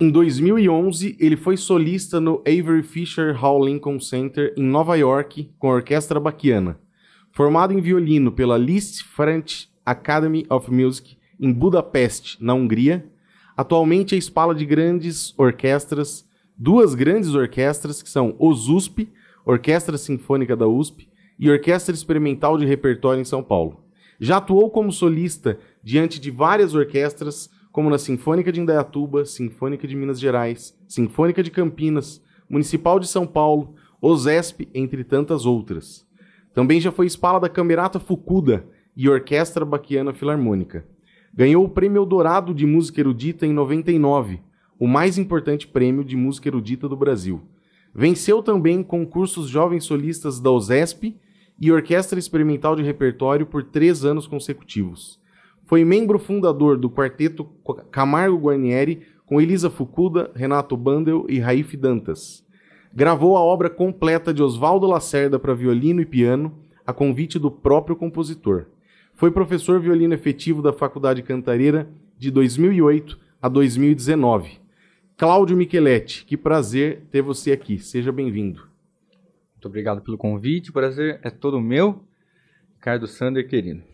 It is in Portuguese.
Em 2011, ele foi solista no Avery Fisher Hall Lincoln Center em Nova York com a orquestra baquiana. Formado em violino pela Liszt French Academy of Music em Budapeste, na Hungria, atualmente é espala de grandes orquestras, duas grandes orquestras que são USP Orquestra Sinfônica da USP e Orquestra Experimental de Repertório em São Paulo. Já atuou como solista diante de várias orquestras como na Sinfônica de Indaiatuba, Sinfônica de Minas Gerais, Sinfônica de Campinas, Municipal de São Paulo, OSESP, entre tantas outras. Também já foi espala da Camerata Fukuda e Orquestra Baquiana Filarmônica. Ganhou o Prêmio Dourado de Música Erudita em 99, o mais importante prêmio de música erudita do Brasil. Venceu também concursos jovens solistas da OSESP e Orquestra Experimental de Repertório por três anos consecutivos. Foi membro fundador do quarteto Camargo Guarnieri com Elisa Fucuda, Renato Bandel e Raif Dantas. Gravou a obra completa de Oswaldo Lacerda para violino e piano, a convite do próprio compositor. Foi professor violino efetivo da Faculdade Cantareira de 2008 a 2019. Cláudio Micheletti, que prazer ter você aqui. Seja bem-vindo. Muito obrigado pelo convite. O prazer é todo meu. Ricardo Sander, querido.